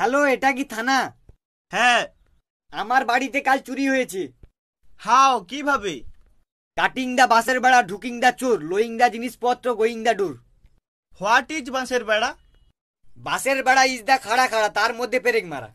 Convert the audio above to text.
hello এটা কি থানা হ্যাঁ আমার বাড়িতে কাল চুরি হয়েছে হাও কিভাবে কাটিং দা বাসের বেড়া ঢুকিং দা চোর লোয়িং দা জিনিসপত্র going the door what is বাঁশের বেড়া বাসের বেড়া ইজ দা খাড়া খাড়া তার মধ্যে পেরেক মারা